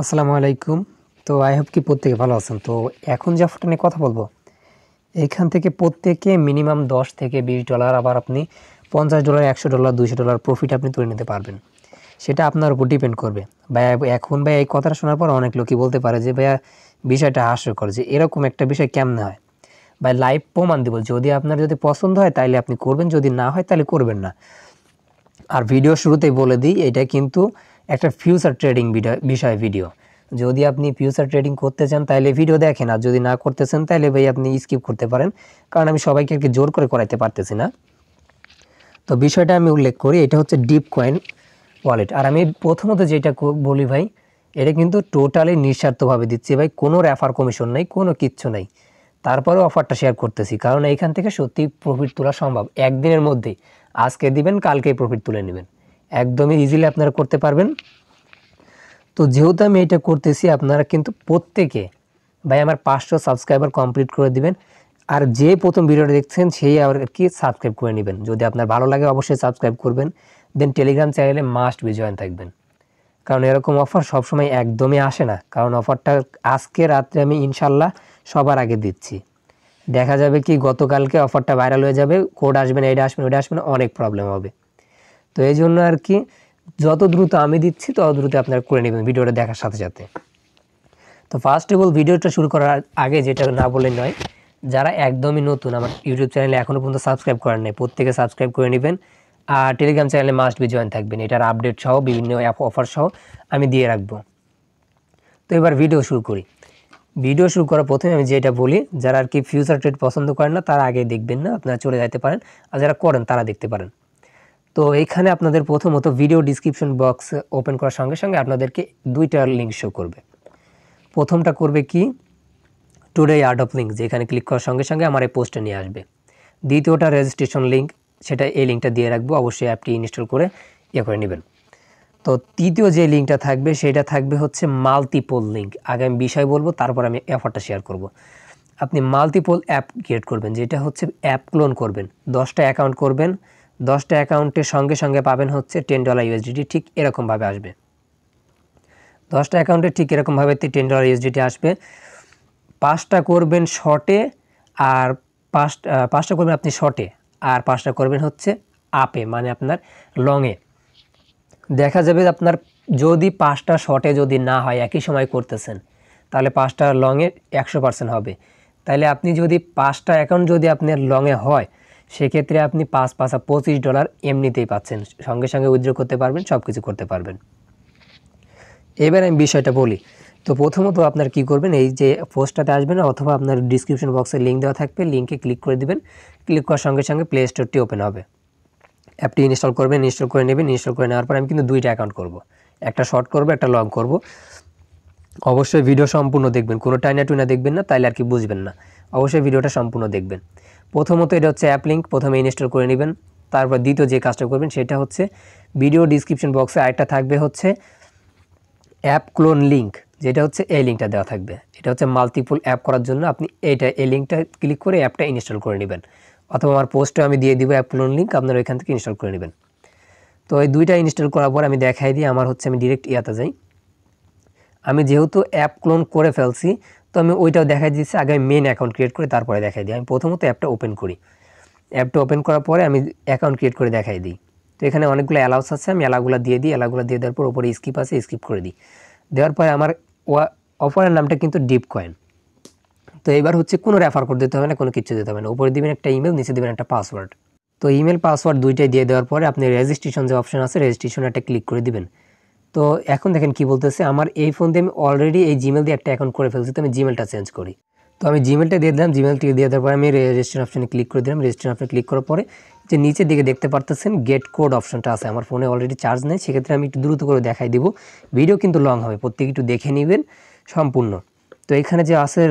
আসসালামু আলাইকুম তো আই হোপ কি প্রত্যেকে ভালো আছেন তো এখন যা ফটো নিয়ে কথা বলবো এখান থেকে প্রত্যেকে মিনিমাম 10 থেকে 20 ডলার আবার আপনি পঞ্চাশ ডলার একশো ডলার দুশো ডলার প্রফিট আপনি তুলে নিতে পারবেন সেটা আপনার উপর ডিপেন্ড করবে ভাইয়া এখন ভাই এই কথাটা শোনার পর অনেক লোকই বলতে পারে যে ভাইয়া বিষয়টা হাস্যকর যে এরকম একটা বিষয় কেমন হয় ভাই লাইভ প্রমাণ দেবো যদি আপনার যদি পছন্দ হয় তাহলে আপনি করবেন যদি না হয় তাহলে করবেন না আর ভিডিও শুরুতেই বলে দিই এটা কিন্তু একটা ফিউচার ট্রেডিং বিষয় ভিডিও যদি আপনি ফিউচার ট্রেডিং করতে চান তাহলে ভিডিও দেখেন আর যদি না করতে চান তাহলে ভাই আপনি স্কিপ করতে পারেন কারণ আমি সবাইকে আর জোর করে করাইতে পারতেছি না তো বিষয়টা আমি উল্লেখ করি এটা হচ্ছে ডিপ কয়েন ওয়ালেট আর আমি প্রথমত যেটা বলি ভাই এটা কিন্তু টোটালি নিঃস্বার্থভাবে দিচ্ছি ভাই কোনো রেফার কমিশন নেই কোনো কিচ্ছু নেই তারপরে অফারটা শেয়ার করতেছি কারণ এইখান থেকে সত্যি প্রফিট তোলা সম্ভব একদিনের মধ্যে আজকে দিবেন কালকেই প্রফিট তুলে নেবেন একদমই ইজিলি আপনারা করতে পারবেন তো যেহেতু আমি এটা করতেছি আপনারা কিন্তু প্রত্যেকে ভাই আমার পাঁচশো সাবস্ক্রাইবার কমপ্লিট করে দিবেন আর যে প্রথম ভিডিওটা দেখছেন সেই আর কি সাবস্ক্রাইব করে নেবেন যদি আপনার ভালো লাগে অবশ্যই সাবস্ক্রাইব করবেন দেন টেলিগ্রাম চ্যানেলে মাস্ট বি জয়েন থাকবেন কারণ এরকম অফার সবসময় একদমই আসে না কারণ অফারটা আজকে রাত্রে আমি ইনশাল্লাহ সবার আগে দিচ্ছি দেখা যাবে কি গতকালকে অফারটা ভাইরাল হয়ে যাবে কোড আসবেন এইটা এটা ওইটা আসবেন ওটা অনেক প্রবলেম হবে তো এই জন্য আর কি যত দ্রুত আমি দিচ্ছি তত দ্রুত আপনারা করে নেবেন ভিডিওটা দেখার সাথে সাথে তো ফার্স্ট অফ অল ভিডিওটা শুরু করার আগে যেটা না বলে নয় যারা একদমই নতুন আমার ইউটিউব চ্যানেলে এখনও পর্যন্ত সাবস্ক্রাইব করেন নাই প্রত্যেকে সাবস্ক্রাইব করে নেবেন আর টেলিগ্রাম চ্যানেলে মাস্ট বি জয়েন থাকবেন এটার আপডেট সহ বিভিন্ন অ্যাপ অফার সহ আমি দিয়ে রাখবো তো এবার ভিডিও শুরু করি ভিডিও শুরু করার প্রথমে আমি যেটা বলি যারা আর কি ফিউচার ট্রেড পছন্দ করেন না তারা আগে দেখবেন না আপনারা চলে যেতে পারেন আর যারা করেন তারা দেখতে পারেন তো এখানে আপনাদের প্রথমত ভিডিও ডিসক্রিপশন বক্স ওপেন করার সঙ্গে সঙ্গে আপনাদেরকে দুইটা লিঙ্ক শো করবে প্রথমটা করবে কি টুডে আর্ট অফ লিঙ্ক যেখানে ক্লিক করার সঙ্গে সঙ্গে আমার এই পোস্টে নিয়ে আসবে দ্বিতীয়টা রেজিস্ট্রেশন লিঙ্ক সেটা এই লিঙ্কটা দিয়ে রাখবো অবশ্যই অ্যাপটি ইনস্টল করে ইয়ে করে নেবেন তো তৃতীয় যে লিঙ্কটা থাকবে সেটা থাকবে হচ্ছে মাল্টিপল লিঙ্ক আগে আমি বিষয় বলবো তারপর আমি অ্যাফারটা শেয়ার করব। আপনি মাল্টিপল অ্যাপ ক্রিয়েট করবেন যেটা হচ্ছে অ্যাপ ক্লোন করবেন দশটা অ্যাকাউন্ট করবেন দশটা অ্যাকাউন্টের সঙ্গে সঙ্গে পাবেন হচ্ছে টেন ডলার ইউএসডিটি ঠিক এরকমভাবে আসবে দশটা অ্যাকাউন্টে ঠিক এরকমভাবে টেন ডলার ইউএসডিটি আসবে পাঁচটা করবেন শর্টে আর পাঁচটা পাঁচটা করবেন আপনি শর্টে আর পাঁচটা করবেন হচ্ছে আপে মানে আপনার লংয়ে দেখা যাবে আপনার যদি পাঁচটা শর্টে যদি না হয় একই সময় করতেছেন তাহলে পাঁচটা লংয়ে একশো পার্সেন্ট হবে তাহলে আপনি যদি পাঁচটা অ্যাকাউন্ট যদি আপনার লংয়ে হয় সেক্ষেত্রে আপনি পাঁচ পাঁচা পঁচিশ ডলার এমনিতেই পাচ্ছেন সঙ্গে সঙ্গে উইথড্র করতে পারবেন সব কিছু করতে পারবেন এবার আমি বিষয়টা বলি তো প্রথমত আপনার কি করবেন এই যে পোস্টটাতে আসবেন অথবা আপনার ডিসক্রিপশন বক্সে লিঙ্ক দেওয়া থাকবে লিঙ্কে ক্লিক করে দিবেন ক্লিক করার সঙ্গে সঙ্গে প্লে স্টোরটি ওপেন হবে অ্যাপটি ইনস্টল করবেন ইনস্টল করে নেবেন ইনস্টল করে নেওয়ার পর আমি কিন্তু দুইটা অ্যাকাউন্ট করব একটা শর্ট করব একটা লং করব অবশ্যই ভিডিও সম্পূর্ণ দেখবেন কোনো টাইনা টুইনা দেখবেন না তাইলে আর কি বুঝবেন না অবশ্যই ভিডিওটা সম্পূর্ণ দেখবেন প্রথমত এটা হচ্ছে অ্যাপ লিঙ্ক প্রথমে ইনস্টল করে নেবেন তারপর দ্বিতীয় যে কাজটা করবেন সেটা হচ্ছে ভিডিও ডিসক্রিপশন বক্সে আরেকটা থাকবে হচ্ছে অ্যাপ ক্লোন লিঙ্ক যেটা হচ্ছে এই লিঙ্কটা দেওয়া থাকবে এটা হচ্ছে মাল্টিপুল অ্যাপ করার জন্য আপনি এইটা এই লিঙ্কটা ক্লিক করে অ্যাপটা ইনস্টল করে নেবেন অথবা আমার পোস্টে আমি দিয়ে দিব অ্যাপ ক্লোন লিঙ্ক আপনারা ওইখান থেকে ইনস্টল করে নেবেন তো এই দুইটা ইনস্টল করার পর আমি দেখাই দিই আমার হচ্ছে আমি ডিরেক্ট ইয়াতে যাই আমি যেহেতু অ্যাপ ক্লোন করে ফেলছি তো আমি ওইটাও দেখাই দিচ্ছি আগে আমি মেন অ্যাকাউন্ট ক্রিয়েট করে তারপরে দেখাই দিই আমি প্রথমত অ্যাপটা ওপেন করি অ্যাপটা ওপেন করার পরে আমি অ্যাকাউন্ট ক্রিয়েট করে দেখাই দিই তো এখানে অনেকগুলো অ্যালাউস আছে আমি অ্যালাগুলো দিয়ে দিই অ্যালাগুলো দিয়ে দেওয়ার পর ওপরে স্কিপ আছে স্কিপ করে দিই দেওয়ার পরে আমার অফারের নামটা কিন্তু ডিপ কয়েন তো এবার হচ্ছে কোনো রেফার করে দিতে হবে না কোনো কিছু দিতে হবে না উপরে দিবেন একটা ইমেল নিচে দেবেন একটা পাসওয়ার্ড তো ইমেল পাসওয়ার্ড দুইটাই দিয়ে দেওয়ার পরে আপনি রেজিস্ট্রেশন যে অপশন আছে রেজিস্ট্রেশন একটা ক্লিক করে দিবেন তো এখন দেখেন কি বলতেছে আমার এই ফোন দিয়ে আমি অলরেডি এই জিমেল দিয়ে একটা অ্যাকাউন্ট করে ফেলছি তো আমি জিমেলটা চেঞ্জ করি তো আমি জিমেলটা দিয়ে দিলাম জিমেলটি দিয়ে দেওয়ার পরে আমি রেজিস্ট্রেশন অপশানে ক্লিক করে দিলাম রেজিস্ট্রেশন অপশানে ক্লিক করার পরে যে নিচের দিকে দেখতে পারতেছেন গেট কোড অপশানটা আছে আমার ফোনে অলরেডি চার্জ নেই সেক্ষেত্রে আমি একটু দ্রুত করে দেখাই দিব ভিডিও কিন্তু লং হবে প্রত্যেকে একটু দেখে নেবেন সম্পূর্ণ তো এখানে যে আছে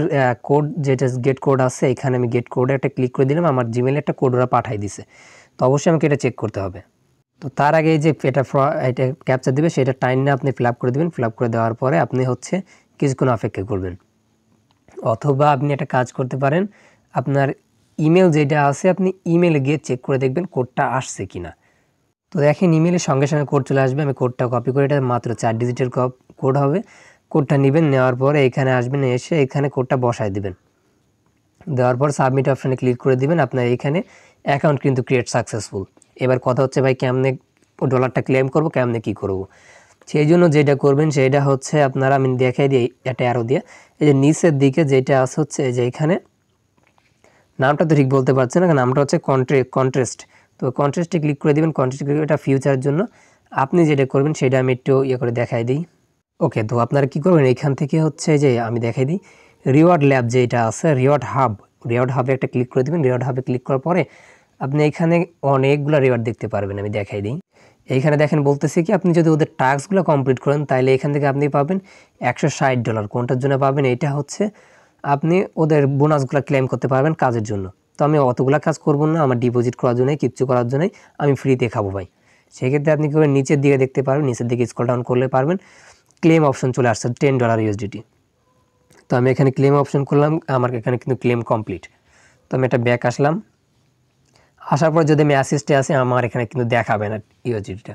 কোড যেটা গেট কোড আছে এখানে আমি গেট কোডে একটা ক্লিক করে দিলাম আমার জিমেলে একটা কোড ওরা পাঠাই দিছে তো অবশ্যই আমাকে এটা চেক করতে হবে তো তার আগে যে এটা এটা ক্যাপচার দেবে সেটা টাইম না আপনি ফিল করে দেবেন ফিল করে দেওয়ার পরে আপনি হচ্ছে কিছুক্ষণ অপেক্ষা করবেন অথবা আপনি একটা কাজ করতে পারেন আপনার ইমেল যেটা আছে আপনি ইমেলে গিয়ে চেক করে দেখবেন কোডটা আসছে কি না তো দেখেন ইমেলের সঙ্গে সঙ্গে কোড চলে আসবে আমি কোডটা কপি করে এটা মাত্র চার ডিজিটাল কোড হবে কোডটা নেবেন নেওয়ার পরে এখানে আসবেন এসে এখানে কোডটা বসায় দেবেন দেওয়ার পর সাবমিট অপশানে ক্লিক করে দিবেন আপনার এখানে অ্যাকাউন্ট কিন্তু ক্রিয়েট সাকসেসফুল এবার কথা হচ্ছে ভাই কেমনে ডলারটা ক্লেম করব কেমনে কি করব। সেই জন্য যেটা করবেন সেটা হচ্ছে আপনারা আমি দেখাই দিই এটা আরও দিয়ে এই যে নিচের দিকে যেটা আছে হচ্ছে এই যে এখানে নামটা তো ঠিক বলতে পারছেন না নামটা হচ্ছে কন্ট্রে কন্ট্রেস্ট তো কন্ট্রেস্টে ক্লিক করে দেবেন কন্ট্রেস্ট ক্লিক এটা ফিউচারের জন্য আপনি যেটা করবেন সেটা আমি একটু ইয়ে করে দেখাই দিই ওকে তো আপনারা কি করবেন এখান থেকে হচ্ছে যে আমি দেখাই দিই রিওয়ার্ড ল্যাব যেটা আছে রিওয়ার্ড হাব রিওয়ার্ড হাবে একটা ক্লিক করে দেবেন রিওয়ার্ড হাবে ক্লিক করার পরে আপনি এখানে অনেকগুলো রিওয়ার্ড দেখতে পারবেন আমি দেখাই দিই এইখানে দেখেন বলতেছি কি আপনি যদি ওদের টাস্কগুলো কমপ্লিট করেন তাহলে এখান থেকে আপনি পাবেন একশো ষাট ডলার কোনটার জন্য পাবেন এটা হচ্ছে আপনি ওদের বোনাসগুলো ক্লেম করতে পারবেন কাজের জন্য তো আমি অতগুলো কাজ করব না আমার ডিপোজিট করার জন্যই কিচ্ছু করার জন্যই আমি ফ্রিতে খাবো ভাই সেক্ষেত্রে আপনি কী নিচের দিকে দেখতে পারবেন নিচের দিকে স্কল ডাউন করলে পারবেন ক্লেম অপশন চলে আসছে টেন ডলার ইউএসডিটি তো আমি এখানে ক্লেম অপশন করলাম আমার এখানে কিন্তু ক্লেম কমপ্লিট তো আমি এটা ব্যাক আসলাম আসার পর যদি আমি অ্যাসিস্টে আসি আমার এখানে কিন্তু দেখাবে না ইউজিডিটা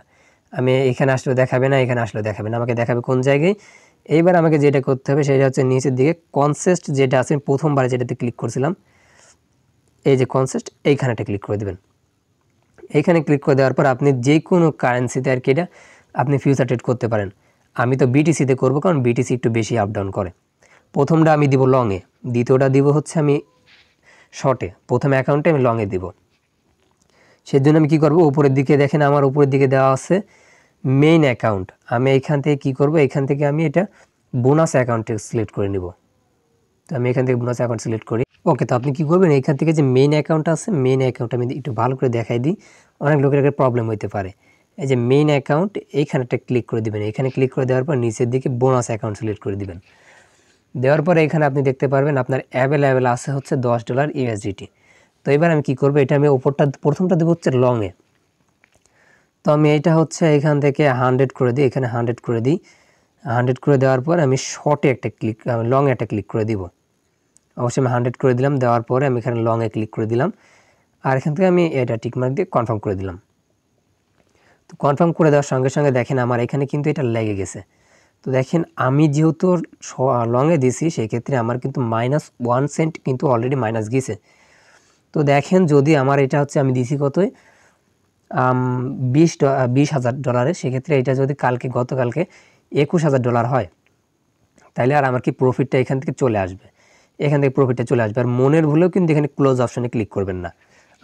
আমি এখানে আসলে দেখাবে না এখানে আসলে দেখাবে না আমাকে দেখাবে কোন জায়গায় এইবার আমাকে যেটা করতে হবে সেটা হচ্ছে নিচের দিকে কনসেস্ট যেটা আছে প্রথমবারে যেটাতে ক্লিক করছিলাম এই যে কনসেস্ট এইখানেটা ক্লিক করে দেবেন এইখানে ক্লিক করে দেওয়ার পর আপনি যে কোনো কারেন্সিতে আর কি এটা আপনি ফিউচার ট্রেড করতে পারেন আমি তো বিটিসিতে করবো কারণ বিটিসি একটু বেশি আপ ডাউন করে প্রথমটা আমি দিব লংয়ে দ্বিতীয়টা দিব হচ্ছে আমি শর্টে প্রথম অ্যাকাউন্টে আমি লংয়ে দিব সেই জন্য আমি কী করবো উপরের দিকে দেখেন আমার উপরের দিকে দেওয়া আছে মেইন অ্যাকাউন্ট আমি এখান থেকে কি করব এখান থেকে আমি এটা বোনাস অ্যাকাউন্টে সিলেক্ট করে নিব তো আমি এখান থেকে বোনাস অ্যাকাউন্ট সিলেক্ট করি ওকে তো আপনি কি করবেন এখান থেকে যে মেইন অ্যাকাউন্ট আছে মেইন অ্যাকাউন্ট আমি একটু ভালো করে দেখাই দিই অনেক লোকের একটা প্রবলেম হতে পারে এই যে মেইন অ্যাকাউন্ট এইখানে একটা ক্লিক করে দিবেন এখানে ক্লিক করে দেওয়ার পর নিচের দিকে বোনাস অ্যাকাউন্ট সিলেক্ট করে দিবেন দেওয়ার পরে এখানে আপনি দেখতে পারবেন আপনার অ্যাভেলেবেল আছে হচ্ছে দশ ডলার ইউএসডিটি তো এবার আমি কি করব এটা আমি ওপরটা প্রথমটা দেবো হচ্ছে লংয়ে তো আমি এটা হচ্ছে এখান থেকে হান্ড্রেড করে দিই এখানে হান্ড্রেড করে দিই হান্ড্রেড করে দেওয়ার পর আমি শর্টে একটা ক্লিক লং একটা ক্লিক করে দিব অবশ্যই আমি হান্ড্রেড করে দিলাম দেওয়ার পরে আমি এখানে লংয়ে ক্লিক করে দিলাম আর এখান থেকে আমি এটা টিকমার্ক দিয়ে কনফার্ম করে দিলাম তো কনফার্ম করে দেওয়ার সঙ্গে সঙ্গে দেখেন আমার এখানে কিন্তু এটা লেগে গেছে তো দেখেন আমি যেহেতু লংয়ে দিছি সেক্ষেত্রে আমার কিন্তু মাইনাস ওয়ান সেন্ট কিন্তু অলরেডি মাইনাস গিয়েছে তো দেখেন যদি আমার এটা হচ্ছে আমি দিছি কতই বিশ বিশ হাজার ডলারে সেক্ষেত্রে এটা যদি কালকে গতকালকে একুশ হাজার ডলার হয় তাহলে আর আমার কি প্রফিটটা এখান থেকে চলে আসবে এখান থেকে প্রফিটটা চলে আসবে আর মনের ভুলেও কিন্তু এখানে ক্লোজ অপশানে ক্লিক করবেন না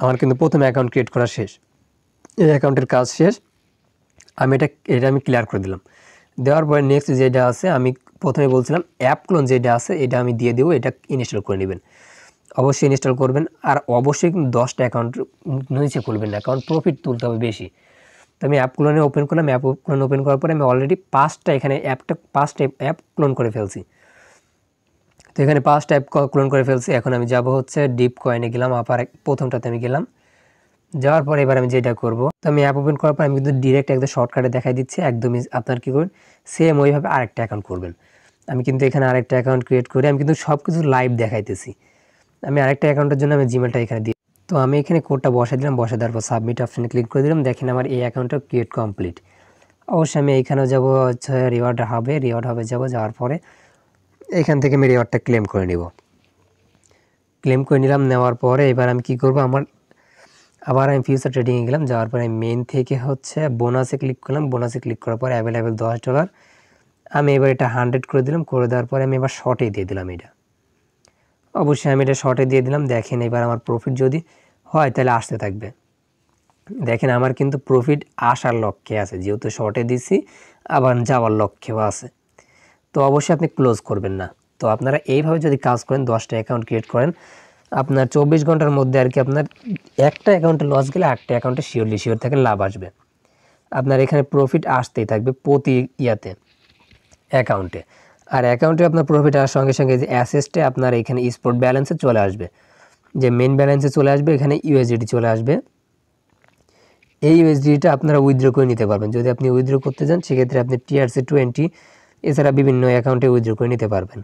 আমার কিন্তু প্রথমে অ্যাকাউন্ট ক্রিয়েট করা শেষ এই অ্যাকাউন্টের কাজ শেষ আমি এটা এটা আমি ক্লিয়ার করে দিলাম দেওয়ার পরে নেক্সট যেটা আছে আমি প্রথমে বলছিলাম অ্যাপ ক্লোন যেটা আছে এটা আমি দিয়ে দেবো এটা ইনস্টল করে নেবেন অবশ্যই ইনস্টল করবেন আর অবশ্যই দশটা অ্যাকাউন্ট নিচে খুলবেন না কারণ প্রফিট তুলতে হবে বেশি তো আমি অ্যাপ ক্লোনে ওপেন করলাম অ্যাপ ক্লোন ওপেন করার পরে আমি অলরেডি পাঁচটা এখানে অ্যাপটা পাঁচটা অ্যাপ ক্লোন করে ফেলছি তো এখানে পাঁচটা অ্যাপ ক্লোন করে ফেলছি এখন আমি যাব হচ্ছে ডিপ কয়েনে গেলাম আবার প্রথমটাতে আমি গেলাম যাওয়ার পরে এবার আমি যেটা করব তো আমি অ্যাপ ওপেন করার পর আমি কিন্তু ডিরেক্ট একদম শর্টকাটে দেখাই দিচ্ছি একদমই আপনার কী করবেন সেম ওইভাবে আরেকটা অ্যাকাউন্ট করবেন আমি কিন্তু এখানে আরেকটা অ্যাকাউন্ট ক্রিয়েট করি আমি কিন্তু সব কিছু লাইভ দেখাইতেছি আমি আরেকটা অ্যাকাউন্টের জন্য আমি জিমেলটা এখানে দিই তো আমি এখানে কোডটা বসে দিলাম বসে দেওয়ার পর সাবমিট অপশানে ক্লিক করে দিলাম দেখেন আমার এই অ্যাকাউন্টটা ক্রিয়েট কমপ্লিট অবশ্যই আমি এইখানেও যাবো হচ্ছে রিওয়ার্ড হবে রিওয়ার্ড হবে যাব যাওয়ার পরে এখান থেকে আমি রিওয়ার্ডটা ক্লেম করে নিব ক্লেম করে নিলাম নেওয়ার পরে এবার আমি কি করব আমার আবার আমি ফিউচার ট্রেডিংয়ে গেলাম যাওয়ার পরে আমি মেন থেকে হচ্ছে বোনাসে ক্লিক করলাম বোনাসে ক্লিক করার পরে অ্যাভেলেবেল দশ ডলার আমি এবার এটা হান্ড্রেড করে দিলাম করে দেওয়ার পরে আমি এবার শর্টে দিয়ে দিলাম এটা অবশ্যই আমি এটা শর্টে দিয়ে দিলাম দেখেন এবার আমার প্রফিট যদি হয় তাহলে আসতে থাকবে দেখেন আমার কিন্তু প্রফিট আসার লক্ষ্যে আছে যেহেতু শর্টে দিছি আবার যাওয়ার লক্ষ্যেও আছে তো অবশ্যই আপনি ক্লোজ করবেন না তো আপনারা এইভাবে যদি কাজ করেন দশটা অ্যাকাউন্ট ক্রিয়েট করেন আপনার চব্বিশ ঘন্টার মধ্যে আর কি আপনার একটা অ্যাকাউন্টে লস গেলে একটা অ্যাকাউন্টে শিওরলি শিওর থেকে লাভ আসবে আপনার এখানে প্রফিট আসতেই থাকবে প্রতি ইয়াতে অ্যাকাউন্টে আর অ্যাকাউন্টে আপনার প্রফিট আসার সঙ্গে সঙ্গে যে অ্যাসেসটে আপনার এখানে স্পোর্ট ব্যালেন্সে চলে আসবে যে মেন ব্যালেন্সে চলে আসবে এখানে ইউএসডিটি চলে আসবে এই ইউএসডিটা আপনারা উইথড্র করে নিতে পারবেন যদি আপনি উইথড্র করতে চান সেক্ষেত্রে আপনি টিআরসি টোয়েন্টি এছাড়া বিভিন্ন অ্যাকাউন্টে উইথড্র করে নিতে পারবেন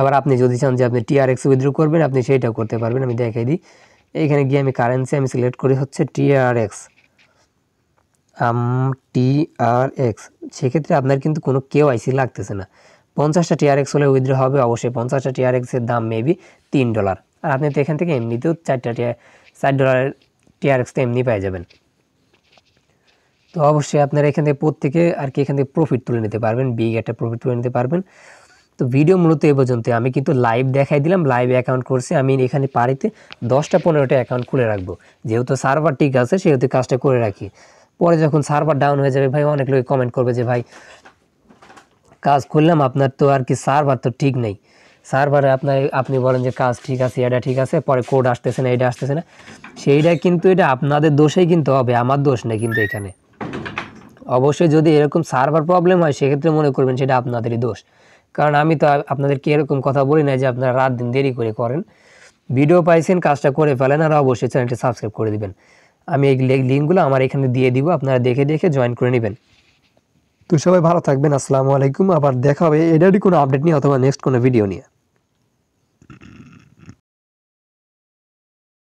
আবার আপনি যদি চান যে আপনি টিআরএক্স উইথড্র করবেন আপনি সেইটাও করতে পারবেন আমি দেখাই দিই এখানে গিয়ে আমি কারেন্সি আমি সিলেক্ট করি হচ্ছে টিআরএক্স টি আর এক্স সেক্ষেত্রে আপনার কিন্তু কোনো কেউ আইসি লাগতেছে না পঞ্চাশটা টি আর এক্স হলে উইথড্র হবে অবশ্যই পঞ্চাশটা টি আর এক্সের দাম মেবি তিন ডলার আর আপনি তো এখান থেকে এমনিতেও চারটা টি চার ডলারের টি আর এক্স তো এমনি পেয়ে যাবেন তো অবশ্যই আপনারা এখান থেকে প্রত্যেকে আর কি এখান থেকে প্রফিট তুলে নিতে পারবেন বিগ একটা প্রফিট তুলে নিতে পারবেন তো ভিডিও মূলত এ পর্যন্ত আমি কিন্তু লাইভ দেখাই দিলাম লাইভ অ্যাকাউন্ট করছি আমি এখানে পাড়িতে দশটা পনেরোটা অ্যাকাউন্ট খুলে রাখবো যেহেতু সার্ভার ঠিক আছে সেহেতু কাজটা করে রাখি পরে যখন সার্ভার ডাউন হয়ে যাবে ভাই অনেক লোকে কমেন্ট করবে যে ভাই কাজ করলাম আপনার তো আর কি সার্ভার তো ঠিক নেই সার্ভারে আপনার আপনি বলেন যে কাজ ঠিক আছে এটা ঠিক আছে পরে কোড আসতেছে না এটা আসতেছে না সেইটা কিন্তু এটা আপনাদের দোষেই কিন্তু হবে আমার দোষ নেই কিন্তু এখানে অবশ্যই যদি এরকম সার্ভার প্রবলেম হয় সেক্ষেত্রে মনে করবেন সেটা আপনাদেরই দোষ কারণ আমি তো আপনাদেরকে এরকম কথা বলি না যে আপনারা রাত দিন দেরি করে করেন ভিডিও পাইছেন কাজটা করে ফেলেন আর অবশ্যই চ্যানেলটি সাবস্ক্রাইব করে দেবেন আমি এই লিঙ্কগুলো আমার এখানে দিয়ে দিব আপনারা দেখে দেখে জয়েন করে নেবেন তো সবাই ভালো থাকবেন আসসালামু আলাইকুম আবার দেখা হবে এটারই কোনো আপডেট নিয়ে অথবা নেক্সট কোনো ভিডিও নিয়ে